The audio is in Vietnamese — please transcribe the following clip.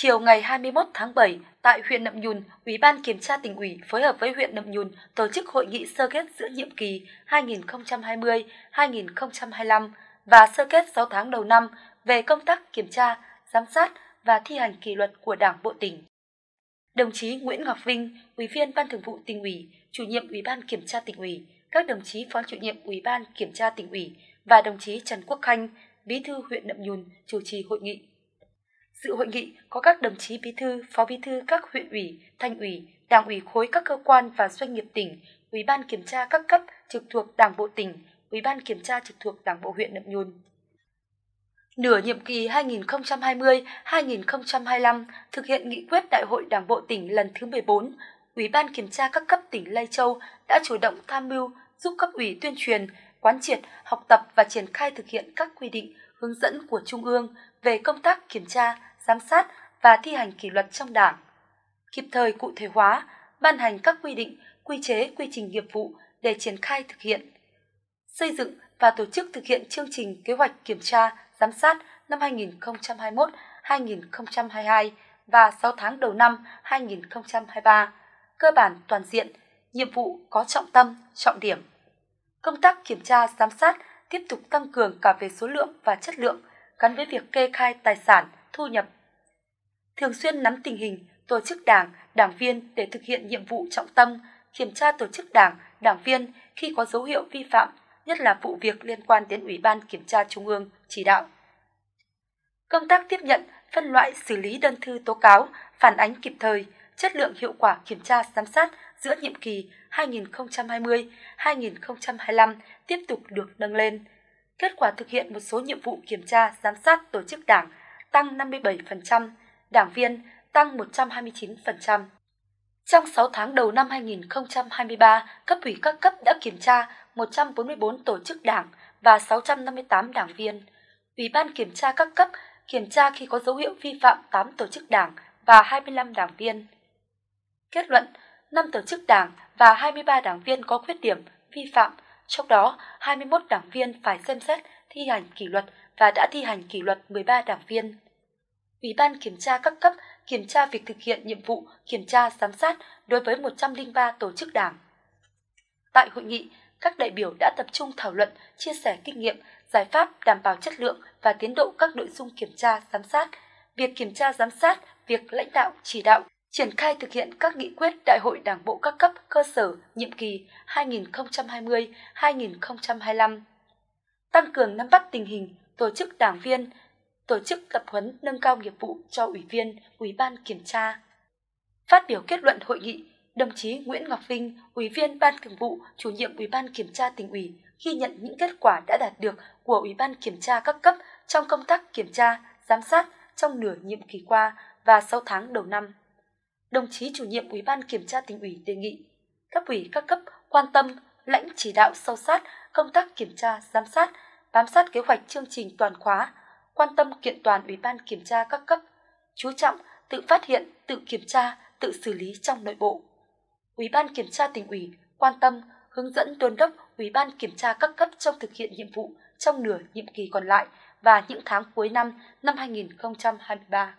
Chiều ngày 21 tháng 7, tại huyện Nậm Nhùn, Ủy ban Kiểm tra tỉnh ủy phối hợp với huyện Nậm Nhùn tổ chức hội nghị sơ kết giữa nhiệm kỳ 2020-2025 và sơ kết 6 tháng đầu năm về công tác kiểm tra, giám sát và thi hành kỷ luật của Đảng Bộ tỉnh. Đồng chí Nguyễn Ngọc Vinh, Ủy viên Ban Thường vụ tỉnh ủy, Chủ nhiệm Ủy ban Kiểm tra tỉnh ủy, các đồng chí Phó Chủ nhiệm Ủy ban Kiểm tra tỉnh ủy và đồng chí Trần Quốc Khanh, Bí thư huyện Nậm Nhùn chủ trì hội nghị. Dự hội nghị có các đồng chí bí thư, phó bí thư các huyện ủy, thành ủy, đảng ủy khối các cơ quan và doanh nghiệp tỉnh, ủy ban kiểm tra các cấp trực thuộc đảng bộ tỉnh, ủy ban kiểm tra trực thuộc đảng bộ huyện Nậm Nhùn. Nửa nhiệm kỳ 2020-2025 thực hiện nghị quyết Đại hội Đảng bộ tỉnh lần thứ 14, Ủy ban kiểm tra các cấp tỉnh Lai Châu đã chủ động tham mưu giúp cấp ủy tuyên truyền, quán triệt, học tập và triển khai thực hiện các quy định, hướng dẫn của Trung ương về công tác kiểm tra, giám sát và thi hành kỷ luật trong đảng kịp thời cụ thể hóa ban hành các quy định quy chế quy trình nghiệp vụ để triển khai thực hiện xây dựng và tổ chức thực hiện chương trình kế hoạch kiểm tra giám sát năm 2021 2022 và 6 tháng đầu năm 2023, cơ bản toàn diện, nhiệm vụ có trọng tâm, trọng điểm. Công tác kiểm tra giám sát tiếp tục tăng cường cả về số lượng và chất lượng gắn với việc kê khai tài sản, thu nhập thường xuyên nắm tình hình, tổ chức đảng, đảng viên để thực hiện nhiệm vụ trọng tâm, kiểm tra tổ chức đảng, đảng viên khi có dấu hiệu vi phạm, nhất là vụ việc liên quan đến Ủy ban Kiểm tra Trung ương chỉ đạo. Công tác tiếp nhận, phân loại xử lý đơn thư tố cáo, phản ánh kịp thời, chất lượng hiệu quả kiểm tra giám sát giữa nhiệm kỳ 2020-2025 tiếp tục được nâng lên. Kết quả thực hiện một số nhiệm vụ kiểm tra giám sát tổ chức đảng tăng 57%, đảng viên tăng 129%. Trong 6 tháng đầu năm 2023, cấp ủy các cấp đã kiểm tra 144 tổ chức đảng và 658 đảng viên. Ủy ban kiểm tra các cấp kiểm tra khi có dấu hiệu vi phạm 8 tổ chức đảng và 25 đảng viên. Kết luận, 5 tổ chức đảng và 23 đảng viên có khuyết điểm vi phạm, trong đó 21 đảng viên phải xem xét thi hành kỷ luật và đã thi hành kỷ luật 13 đảng viên. Ủy ban kiểm tra các cấp kiểm tra việc thực hiện nhiệm vụ kiểm tra giám sát đối với 103 tổ chức đảng. Tại hội nghị, các đại biểu đã tập trung thảo luận, chia sẻ kinh nghiệm, giải pháp đảm bảo chất lượng và tiến độ các nội dung kiểm tra giám sát, việc kiểm tra giám sát, việc lãnh đạo chỉ đạo, triển khai thực hiện các nghị quyết Đại hội Đảng bộ các cấp cơ sở nhiệm kỳ 2020-2025 tăng cường nắm bắt tình hình, tổ chức đảng viên, tổ chức tập huấn nâng cao nghiệp vụ cho ủy viên Ủy ban kiểm tra. Phát biểu kết luận hội nghị, đồng chí Nguyễn Ngọc Vinh, Ủy viên Ban Thường vụ, Chủ nhiệm Ủy ban Kiểm tra tỉnh ủy, ghi nhận những kết quả đã đạt được của Ủy ban Kiểm tra các cấp trong công tác kiểm tra, giám sát trong nửa nhiệm kỳ qua và 6 tháng đầu năm. Đồng chí chủ nhiệm Ủy ban Kiểm tra tỉnh ủy đề nghị các ủy các cấp quan tâm, lãnh chỉ đạo sâu sát công tác kiểm tra, giám sát, bám sát kế hoạch chương trình toàn khóa quan tâm kiện toàn Ủy ban kiểm tra các cấp, chú trọng tự phát hiện, tự kiểm tra, tự xử lý trong nội bộ. Ủy ban kiểm tra tỉnh ủy quan tâm hướng dẫn đôn đốc Ủy ban kiểm tra các cấp trong thực hiện nhiệm vụ trong nửa nhiệm kỳ còn lại và những tháng cuối năm năm 2023.